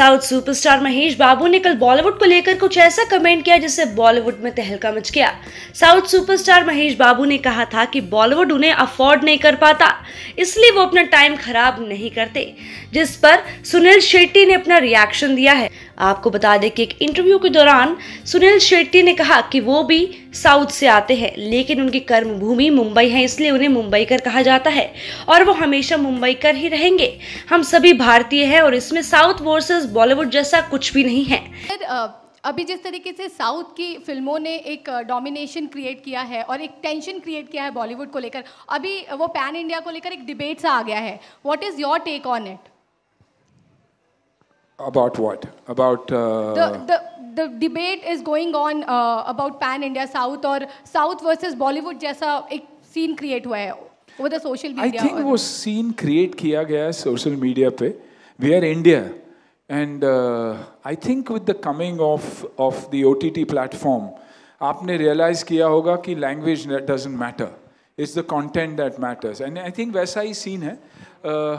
South superstar Mahesh बाबू ने कल बॉलीवुड को लेकर कुछ ऐसा कमेंट किया जिससे बॉलीवुड में तहलका मच गया साउथ सुपरस्टार महेश बाबू ने कहा था कि बॉलीवुड उन्हें अफोर्ड नहीं कर पाता इसलिए वो अपना टाइम खराब नहीं करते जिस पर सुनील शेट्टी ने अपना रिएक्शन दिया है आपको बता दें कि एक इंटरव्यू के दौरान सुनील शेट्टी ने कहा कि वो भी साउथ से आते हैं लेकिन उनकी कर्मभूमि मुंबई है इसलिए उन्हें मुंबई कर कहा जाता है और वो हमेशा मुंबई कर ही रहेंगे हम सभी भारतीय हैं और इसमें साउथ वर्सेस बॉलीवुड जैसा कुछ भी नहीं है अभी जिस तरीके से साउथ की फिल्मों ने एक डोमिनेशन क्रिएट किया है और एक टेंशन क्रिएट किया है बॉलीवुड को लेकर अभी वो पैन इंडिया को लेकर एक डिबेट सा आ गया है what is your take on it About what? About uh, the, the the debate is going on uh, about pan India South or South versus Bollywood jaisa ek scene create hua hai over the social media. I think wo scene create kiya gaya hai social media pe We are India. And uh, I think with the coming of of the OTT platform, aapne realize kiya hoga ki language doesn't matter. It's the content that matters. And I think waisa hi scene hai Uh,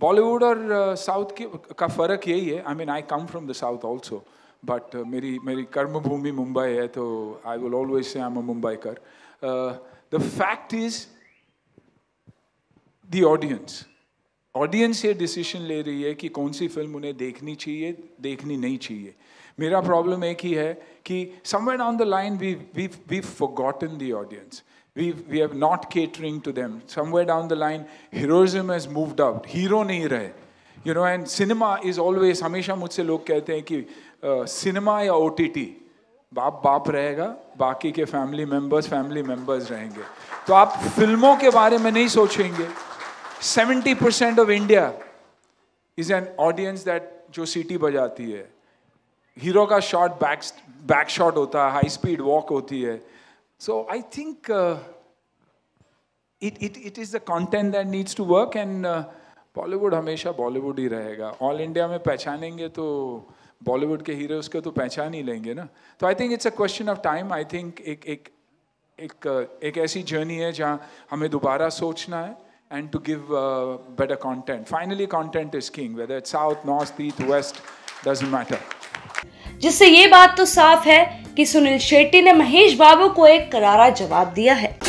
Bollywood और south uh, के का फ़र्क यही है I mean I come from the south also but मेरी मेरी कर्मभूमि मुंबई है तो I will always say I am Mumbai कर the fact is the audience audience ये डिसीजन ले रही है कि कौन सी फिल्म उन्हें देखनी चाहिए देखनी नहीं चाहिए मेरा प्रॉब्लम एक ही है कि somewhere on the line we we we forgotten the audience we we have not catering to them somewhere down the line heroism has moved out hero nahi rahe you know and cinema is always hamesha mujhse log kehte hain ki cinema ya ott बाप बाप रहेगा बाकी के family members family members रहेंगे तो आप फिल्मों के बारे में नहीं सोचेंगे 70 percent of India is an audience that जो सीटी बजाती है हीरो का शॉट बैक बैक शॉट होता है हाई स्पीड वॉक होती है So I think uh, it, it, it is the content that needs to work and uh, Bollywood hamesha Bollywood hi rahega. All India mein pehchanenge to Bollywood ke heroes ko to pehchan hi So I think it's a question of time. I think ek, ek, ek, uh, ek aisi journey hai jahan hamein and to give uh, better content. Finally, content is king, whether it's south, north, east, west, doesn't matter. जिससे ये बात तो साफ है कि सुनील शेट्टी ने महेश बाबू को एक करारा जवाब दिया है